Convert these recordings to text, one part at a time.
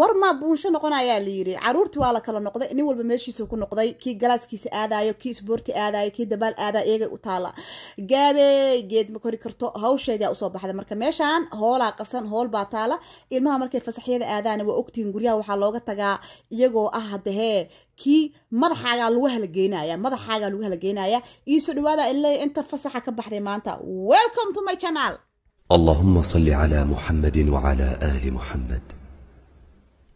warma maa buunsho noqonayaa la yidhi waa la kala noqday nin walba meeshiisuu ku noqday kii galaaskiisa aadayo kii isboorti aadayo kii dabaal aadayo iyagay u taala gaabey geed ma kori karto hawsheedaa usoo baxda marka meeshaan hoolaa qasan hool baa taala ilmaha markay fasaxyada aadaana waa ogtihiin guryaha waxaa looga tagaa iyagoo ah hadahee kii madaxaagaa lagu halgeynaya madaxaagaa lagu halgeynaya iisoo dhawaada inleey inta fasaxa ka baxday maanta welcome to my channel allahuma salli cala muxamadi wcala aali muxamed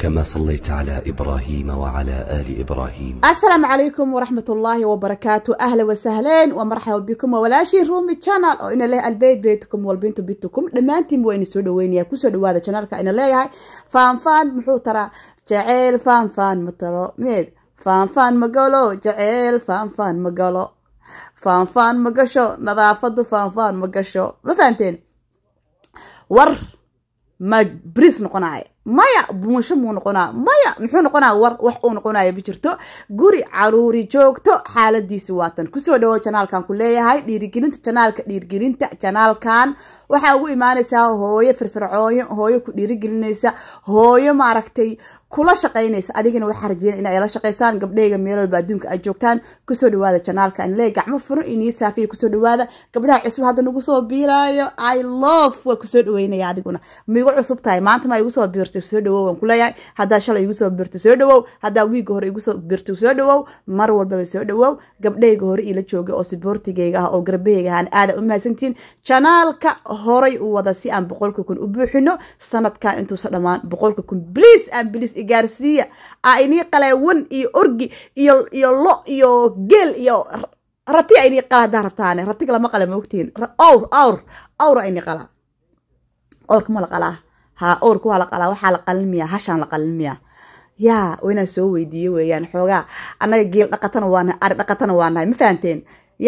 كما صليت على إبراهيم وعلى آل إبراهيم السلام عليكم ورحمة الله وبركاته أهلا وسهلا ومرحبا بكم ولاشي رومي تشانل أو إن الله البيت بيتكم والبنت بيتكم لما تيمو إن سودو وين يا كسر هذا تشانل كأن الله يهاي فان فان محو ترى جعيل فان فان مترو ميد فان فان مقولو جعيل فان فان مقولو فان فان مقشو نظافة فان فان مقشو ما فهمتين ور ما بريس نقناعي maya buunsho muu noqonaa maya muxuu noqonaa war wax uu noqonaya ma jirto guri caruuri joogto xaaladiisi waatan kusoo dhawo janaalkan ku leeyahay dhiirigelinta janaalka dhiirigelinta janaalkan waxaa ugu imaanaysaa hooyo firfircooyo hooyo ku dhiirigelinaysa hooyo maaragtay kula shaqaynaysa adigana waxaa rajeyn in ay la shaqaysaan gabdheyga meelolba adduunka aad joogtaan kusoo dhawaada janaalkan le gacmo furan inii saafiya kusoo dhawaada gabdhaha cusub hadda nagu soo biiraayo i love waa kusoo dhaweynaya adiguna miigo cusub tahay maanta ma igu soo biirtay birto soo dhawow waan kuleeyahay haddaa shalay igu soo birto soo dhawow haddaa wiigga hore igu soo birto soo dhawow mar walbaba soo dhawow gabdhayga hore ila jooga oo siboortigayga ah oo garbahayga ahaan aada u mahadsantiin janaalka horay u wada si aan boqolka kun u buuxino sanadkan intuusa dhammaan boqolka kun bliis aan bliis igaarsiiya a ah, qaleewan iyo orgi iyo iyo lo iyo geel iyo rati a qala haddaa rabtaane ratiga lama qala ma ogtihiin awr awr awr a qala awrka qalaa ha oorka waa la qalaa waxaa la qalin miya hashaan la qalin miya yaa waa soo weydiiye weeyaan xoogaa annaga geel dhaqatana waanahay ari dhaqatana waanahay ma fahamteen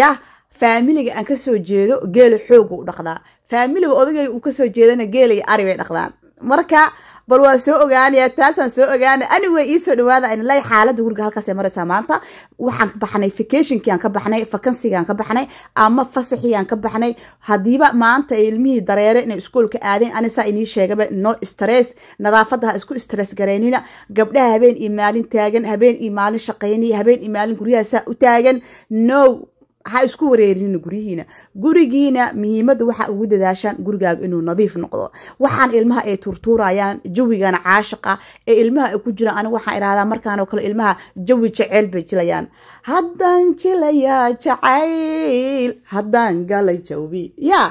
yaa faamiliga aan kasoo jeedo geela xooga u dhaqdaa faamiliga odagayga uu kasoo jeedana geela iyo ari bay dhaqdaan marka bal waa soo ogaanaya taasaan soo ogaana anyway iisoo dhawaada aynalay xaaladda guriga halkaasay maraysaa maanta waxaan ka baxnay vacationkii aan ka baxnay vakansiga ka baxnay ama fasaxii aan ka baxnay haddiiba maanta ilmihii dareere inay iskuolka aadeen anisaa inii sheegaba no stress nadaafada ha isku stress gareynina gabdhaha habeen iyo maalin taagan habeen iyo maalin shaqeyni habeen iyo maalin guryaha u taagan no ha isku wareerina guryihiina gurigiina muhiimadda waxaa ugu dadaashaan gurigaaga inuu nadiif noqdo waxaan ilmaha ay turtuurayaan jawigan caashiqa ee ilmaha ay ku jiraan aniga waxaan idhahdaa markaanoo kale ilmaha jawi jaceyl bay jilayaan haddaan jilayaa jacayl haddaan galay jawi ya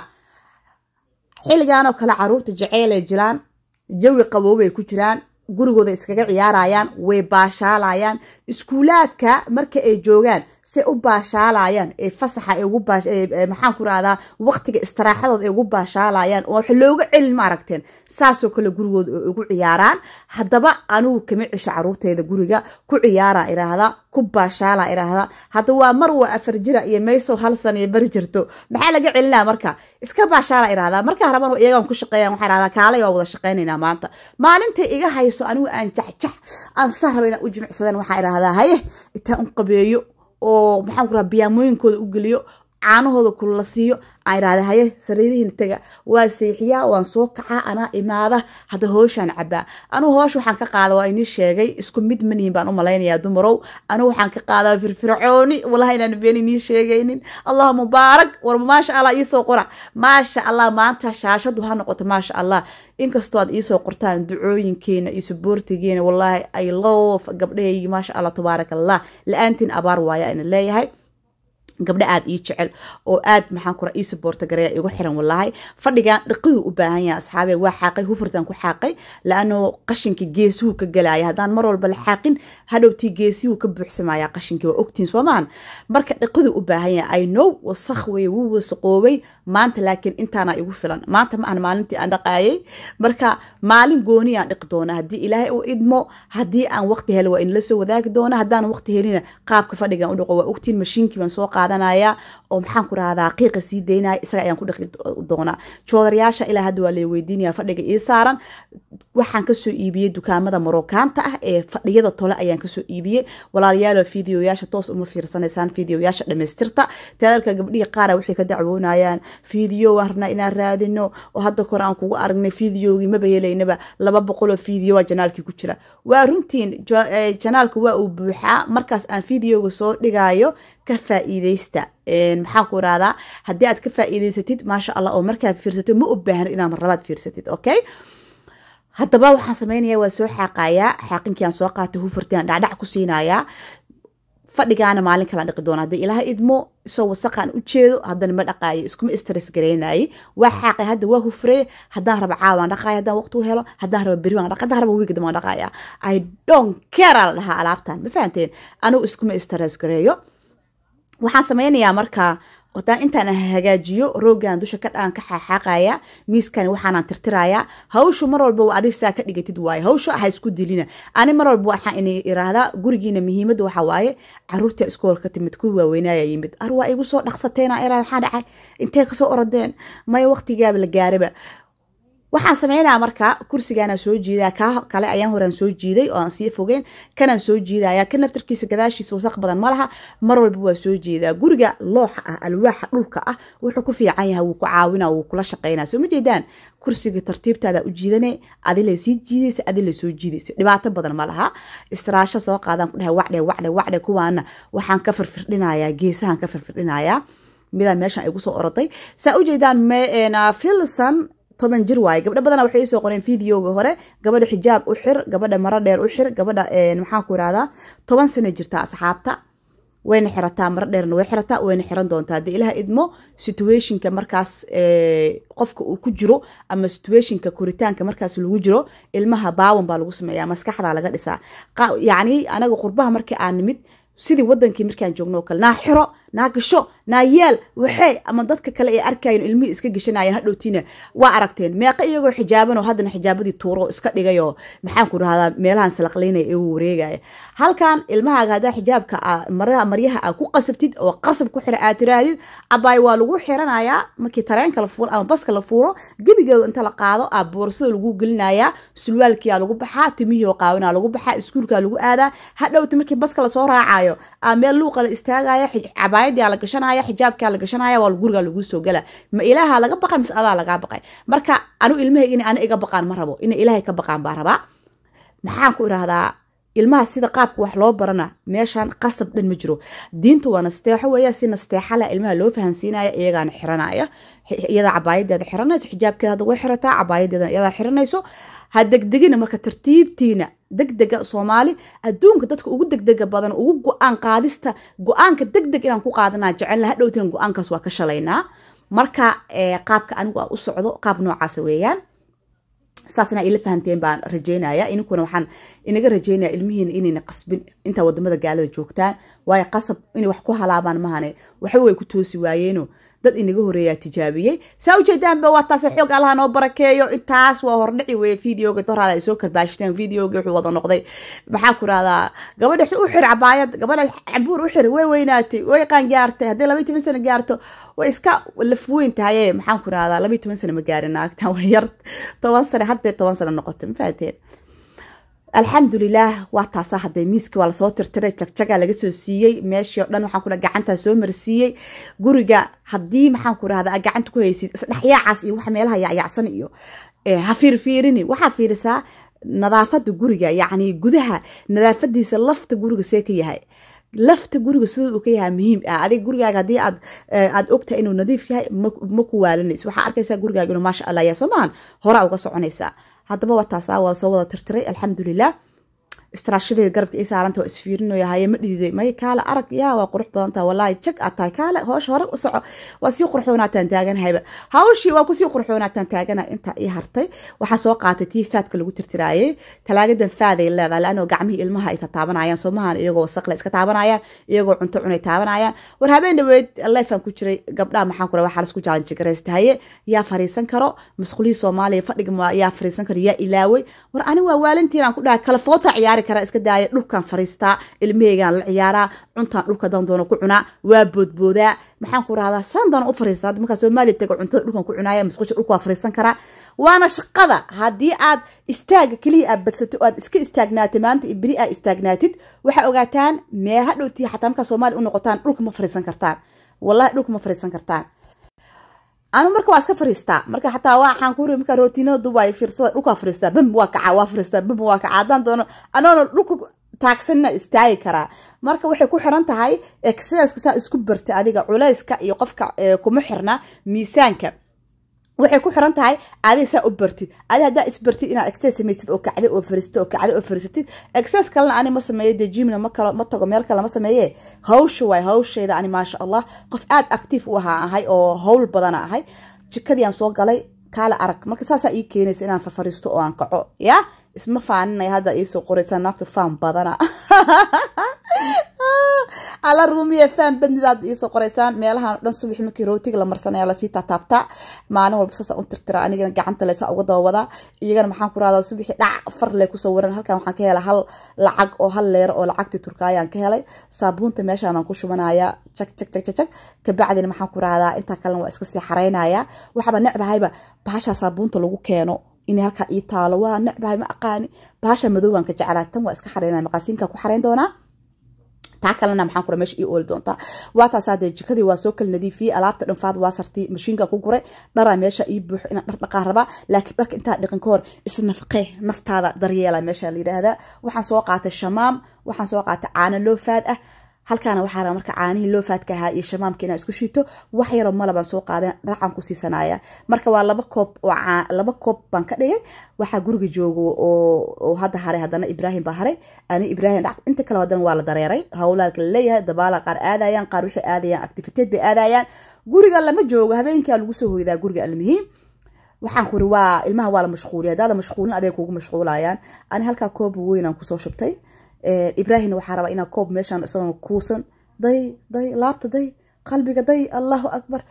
xilligaanoo kale caruurta jaceylay jilaan jawi qaboobay ku jiraan gurigooda iskaga ciyaarayaan way baashaalayaan iskuulaadka marka ay joogaan se u baashaalayaan ee fasaxa ee ugu baash maxaan ku rahdaa waqtiga istiraaxadood ay ugu baashaalayaan oo wax looga celin maaragteen saasoo kale gurigooda ay ugu ciyaaraan haddaba anigu kama cisho caruurteyda guriga ku ciyaara idhaahda ku baashaala idhaahda hadda waa mar waa afar jira iyo maysow hal san iyo bari jirto maxaa laga celinaa marka iska baashaala idhaahdaa markaa raban iyagaan ku shaqeeyaan waxaa idhahdaa kaalay waa wada shaqeynaynaa maanta maalintay iga hayso anigu aan jaxjax aan saa raba inaan u jimicsadeen waxaa idhaahdaa haye intaan un qabeeyo oo maxaan ku raha biyaamooyinkooda u geliyo caanahooda kul siiyo aa iraahdee haye sariirihiina tega waa seexiyaa waan soo kacaa anaa imaada hadda hooshaan cabaa anugu hoosha waxaan ka qaada waa inii sheegay isku mid manihin baan u malaynayaa dumarow anugu waxaan ka qaadaa firfircooni wallahi inaan been inii sheegaynin allah mubaarak war maasha allah iisoo qora maasha allah maanta shaashadu ha noqoto maasha allah inkastoo aad iisoo qortaan ducooyinkeena iyo suboortigeena wallaahi ay loof gabdhahaygi maasha allah tabaaraka allah la-aantiin abaar waayaa ina leeyahay gabdha aad ii jecel oo aad maxaan kura ii saboorta gareeya igu xiran wallaahi fadhigan dhiqihuu u baahan yahay waa xaaqay hufurtan ku xaaqay laano qashinka geesuhu ka gelaya haddaan mar walba la xaaqin hadhowtii geesuhu ka buuxsamaya qashinkii waa ogtiin soomaan marka dhiqiduu u baahan aynow wasakh weye wuu wasaqoobay maanta laakiin intaana igu filan maanta ma ahan maalintii aan dhaqaayay marka maalin gooni dhiqi doona haddii ilaahay uu idmo haddii aan waqti helo waa in soo wadaagi doona haddaan waqti helina qaabka fadhigan u dhaqo waa ogtiin mashiinkii baan soo qaada qaadanaya oo maxaan ku rahdaa qiiqa sii daynaya isaga ayaan ku dhaqi doonaa joodarayaasha ilaa hadda waa la fadhiga ii saaran waxaan kasoo iibiyey dukaamada marokaanta ah ee fadhiyada tole ayaan kasoo iibiyey walaalayaalo videoyaasha toos uma fiirsanaysaan videoyaasha dhamaystirta taadalka gabdhihii qaara waxay ka dacwoonayaan video waan rabnaa inaan raadino oo hadda kore aan kugu aragnay videogii maba helaynaba laba boqoloo video waa janaalkii ku jira waa runtiin eh, janaalka waa uu buuxaa markaas aan videoga soo dhigaayo ka faa'iideysta maxaa ku irahdaa haddii aad ka faa'iideysatid maasha allah oo markaad fiirsatid ma u baahan inaad marlabaad fiirsatid okay haddaba waxaan sameynaya waa soo xaaqayaa xaaqinkiiaan soo qaatay hufurtiaan dhacdhac ku siinayaa fadhigaana maalin kalaan dhiqi doona haddii ilaaha idmo isoo wasaqaan u jeedo haddana ma dhaqaayo iskuma stress gareynaye waa xaaqay hadda waa hufrey haddaan raba caawaan dhaqaaya haddaan waqti u helo haddaan raba beri waan dhaqa haddaan raba wiigdam waan i don't care la dhahaa alaabtan ma fahanteen anigu iskuma stress gareeyo waxaan sameynayaa markaa wataan intaan hagaajiyo roogaan dusha kadhaan ka xaaxaaqaya miiskan waxaanaan tirtirayaa hawshu mar walba waa adig saa ka dhigatid waaye hawshu aha isku dilina ani mar walba waxaan ina iraahdaa gurigiina muhiimadda waxaa waaye caruurta iskoolka timid ku waaweynaya yimid ar waa igu soo dhaqsateena iraa waxaa dhacay intee kasoo orodeen maya waqtigaaba la gaariba waxaan sameynaa markaa kursigaanaan soo jiidaa kaa kale ayaan horaan soo jiiday oo aan sii fogeyn kanaan soo jiidaya kan naftarkiisa gadaashiisa wasaq badan ma laha mar walba waa soo jeedaa guriga looxa ah alwaaxa dhulka ah wuxuu ku fiican yahay wuu ku caawina wuu kula shaqeynaa soo ma jeedaan kursiga tartiibtaada u jiidane adi sii jiidaysa adi soo jiidaysa dhibaato badan ma laha istiraasho soo qaadaan ku dhahay wacdhe wacdhe wacdhe kuwaana waxaan ka firfirdhinayaa geesahan ka firfirdhinayaa midaan meeshan igu soo oroday saa ujeedaan filson toban jir waaye gabdho badana waxay usoo qoreen videoga hore gabadha xijaab u xir gabadha maro dheer u xir gabadha eh, maxaa ku irahdaa toban sana jirta asxaabta wayna xirataa maro dheerna way xirataa wayna xiran doontaa dee ilaha idmo situationka markaas eh, qofka uu ku jiro ama situationka koritaanka markaas lagu jiro ilmaha baawan baa lagu sameeyaa maskaxdaa laga dhisaa yacni anaga qurbaha markii aan nimid sidii wadankii markaan joogno o kale naa xiro naa gasho naa yeel waxey ama dadka kale ay arkayan ilmihii iska geshanayeen hadhowtiina waa aragteen meeqa iyagoo xijaabanoo haddana xijaabadii tuuro iska dhigayoo maxaanku dhahdaa meelahan salaqlaynaya ee wareegaya halkan ilmahaaga haddaa xijaabka ah, maryaha aa ah ku qasabtid oo qasab ku xira aad tiraahdid abaay waa lagu xiranayaa markii tareenka la fuuro ama baska la fuuro gebigeedu inta la qaado aa boorsada lagu gelinayaa sulwaalkiyaa lagu baxaa timihio qaawinaa lagu baxaa iskuulkaa lagu aadaa hadhowta markii baska lasoo raacayo aa meel luuqa la istaagaya maqaayada la gashanaya xijaabka la gashanaya waa guriga lagu soo gala ma ilaaha laga baqay mise adaa lagaa baqay marka anu ilmahayga inay ana iga baqaan ma rabo inay ilaahay ka baqaan baa rabaa maxaan ku idhaahdaa ilmaha sida qaabka wax loo barana meeshan qasab dhan ma jiro diinta waa nasteexo weya si nasteexala ilmaha loo fahansiinaya iyagaana xiranaya iyada cabaayadeeda xiranayso xijaabkeeda way xirataa cabaayadeeda iyadaa xiranayso ha degdegina marka tartiibtiina degdega soomaali adduunka dadka ugu degdega badan ugu go-aan qaadista go-aanka degdeg inaan ku qaadanaa jecelna hadhowtiina go-aankaas waa ka shalaynaa marka eh, qaabka anigu aan u socdo qaab noocaasa weeyaan saasna ayla fahamteen baan rajeynaya ininkuna waxaan inaga rajeynaya ilmihiina inayna qasbin intaa wadamada gaalada joogtaan waayo qasab inay wax ku halaabaan mahane waxba way ku toosi waayeeno dad inaga horeeya tijaabiyey saa ujeedaanba waa taase xoog allaha noo barakeeyo intaas waa hordhici weye videoga doraada ay soo karbaashteen videogi wuxuu wada noqday maxaa ku rahdaa gabadha u xir cabaayad gabadha cabuur u xir way weynaatay way qaangaartay hadday labay toban sana gaarto way iska lafweyn tahaye maxaan ku rahdaa labaiy toban sana ma gaarin naagtan way yar toban sane hadday toban sana noqoto ma alxamdulilaah waa taasa hadday miiskii waa lasoo tirtiray jagjaga laga soo siiyey meeshii o dhan waxaan kudhaha gacantaa soo marsiiyey guriga haddii maxaan ku rahda aad gacanta ku haysid isdhexyaacaas iyo wax meelaha yacyacsan iyo eh, ha fiirfiirini waxaad fiirisaa nadaafada guriga yacni gudaha nadaafadiisa lafta guriga see ka yahay lafta guriga sida uu ka yahaa muhiim ah adiga gurigaaga haddii aad eh, aada ogtahay inuu nadiif yahay ma ku waalinaysa waxaa arkaysaa gurigaaga inuu maasha allah yaa soo maahan horaa uga soconaysaa haddaba waa taas aawaa soo wada tirtiray alxamdulilah istaraashadeeda garabka i saaranta waa isfiirinoy haye ma dhididay may kaale arag yaa waa qurux badantaa walaahi jag aad ah kaale hoosh hore u soco waa sii qurxoonaataan taaganahayba hawshii waa kusii qurxoonaataan taagana intaa ii hartay waxaa soo qaatay tii faadka lagu tirtiraayey talaagadan faaday leedahay laanoo gacmihii ilmaha ay tataabanayaan somahan iyagoo wasaqle iska taabanayaan iyagoo cunto cunay taabanayaan war habeen dhaweyd lifean ku jiray gabdhaha maxaan kura waxaa laisku jaalan jigaraystahaye yaa fariisan karo masqulihii soomaaliya fadhiga yaa fariisan karo yaa ilaawey war ani waa waalintiinaan ku dhahay kale foota ciyaari ciyaari karaa iska daaya dhulkan fariistaa ilmaheygaan la ciyaaraa cuntaan dhulka dandoona ku cunaa waa boodboodaa maxaan ku rahdaa shan u fariista markaa soomaaliya taga cuntada dhulkan ku cunaaya masquusha dhulka fariisan karaa waana shaqada haddii aad istaaga keliya aad badsato oo aad iska istaagnaatid maanta iyo beri aad istaagnaatid waxaa ogaataan mee hadhowtii xataa markaa soomaaliya u noqotaan dhulka ma fariisan kartaan wallahi dhulka ma fariisan kartaan anu marka waa iska fariistaa marka xataa waxaan ku ri marka rootinada dubaay fiirsada dhulkaa fariistaa bamba waa kacaa waa fariistaa bamba waa kacaa haddaan doono anoona dhulka taagsanna istaagi karaa marka waxay ku xiran tahay sidaas saa isku bartay adiga culayska iyo qofka eh, kuma xirna miisaanka waxay ku xiran tahay adi saa u bartid adi haddaa isbartid inaad exes samaystid oo kacde oo fariisatid oo kacde oo fariisatid exes kalena ani ma sameeyo dee jimna ma kalo ma tago meel kale ma sameeye hawsha waay hawsheeda ani maasha allah qof aad active u ahaa ahay oo howl badana ahay jikadiiaan soo galay kaala arag marka saasaa ii keenaysa inaan fafariisto oo aan kaco ya isma faaninaya hadda iisoo qoraysa naagto faan badana alla ruumiya faan badnidaad iisoo qoreysaan meelahan dhan subax markii rootiga la marsanaya lasii taataabta maalin walba saasa u tirtira anigana gacanta leysa uga dabawada iyagana maxaan ku rahdaa subaxii dhac far le kusoo waran halkan waxaan ka helay hal lacag oo hal leero oo lacagtii turkaayaan ka helay saabuunta meeshaanaan ku shubanaya jag jag jag jag kabacdina maxaan ku rahdaa intaa kalena waa iska sii xaraynaya waxaaba necbahayba bahashaa saabuunta lagu keeno inay halkaa ii taalo waa necbahay ma aqaani bahasha madowaan ka jeclaa tan waa iska xaraynaya maqaasiinkaa ku xarayn doonaa taa kalena maxaan kura meesha ii ooli doontaa waa taas jikadii waa soo kala nadiifiyey alaabta dhanfaad waa sartay mashiinka ku guray dharaa meesha ii buuxo inaan dhar dhaqaan rabaa laakiin dharka intaa dhaqan ka hor isnafqee naftaada daryeela meesha la yidhaahdaa waxaan soo qaatay shamaam waxaan soo qaatay caano faad ah halkaana waxaara marka caanihii loo faadka ahaa iyo shamaamka inaa isku shiito wax yaro malabaan soo qaadan racaan ku siisanaya marka waa laba koob laba koob baan ka dhigay waxaa guriga joogo oo hadda haray haddana ibraahim baa haray ani ibraahim inta kale haddana waa la dareeray howlaalka laleeyahay dabaala qaar aadayaan qaar waxay aadayaan activiteed bay aadayaan guriga lama joogo habeenkaa lagu soo hoydaa guriga almuhiim waxaan ku waa ilmaha waa la mashquuliya haddaa mashquulin aday kugu mashquulayaan ani halkaa koob weynaan kusoo shubtay Eh, ibrahimna waxaa rabaa inaa koob meeshaan isagoona kuusan day day laabta day qalbiga day allahu akbar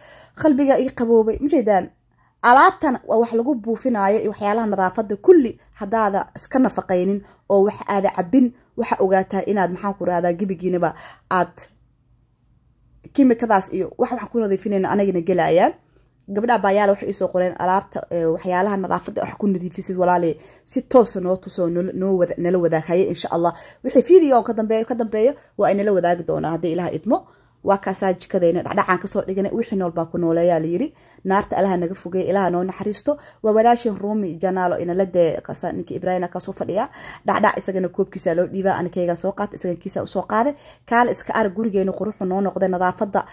qalbiga ii qaboobay majeedaan alaabtan waa wax lagu buufinayo waxyaalaha nadaafada kulli hadaada iska nafaqaynin oo wax aada cabin waxaa ogaataa inaad maxaan ku rahdaa gebigiinaba aad kimikadaas iyo wax waxaan ku nadiifinayna anagana gelayaan gabadha baayaala waxay iisoo qoreen alaabta waxyaalaha nadaafadda wax ku nadiifisid walaale si toosa noo tusoo nala wadaaghaye insha allah wixii video ka dambeeyo waa ay nala wadaagi doonaa haddii ilaha idmo waa kaasaa jikadayna dhacdhacaan kasoo dhigana wixii noolbaa ku nooleeyaa layiri naarta alaha naga fogey ilaha noo naxariisto waa walaashin ruumi janaalo inala dee ninki ibraahim kasoo fadhiya dhacdhac isagana koobkiisa loo dhiibaa anikaygaa soo qaata isagan usoo qaade kaale iska arag gurigeena quruxu noo noqday nadaafada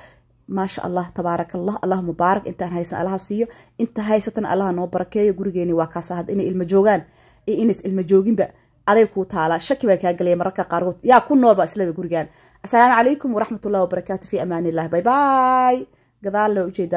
maasha allah tabaaraka allah allah mubaarak intaan haysan allaha siiyo inta haysatana allaha noo barakeeyo gurigeeni waa kaasahad inay ilmo joogaan iyo inays ilmo jooginba aday kuu taalaa shaki baa kaa galaya mararka qaarkood yaa ku noolba islada gurigaan assalaamu calaykum waraxmatullahi ullahi wabarakaatu fi amaanillahi bay bay gadaal loo ujeedaa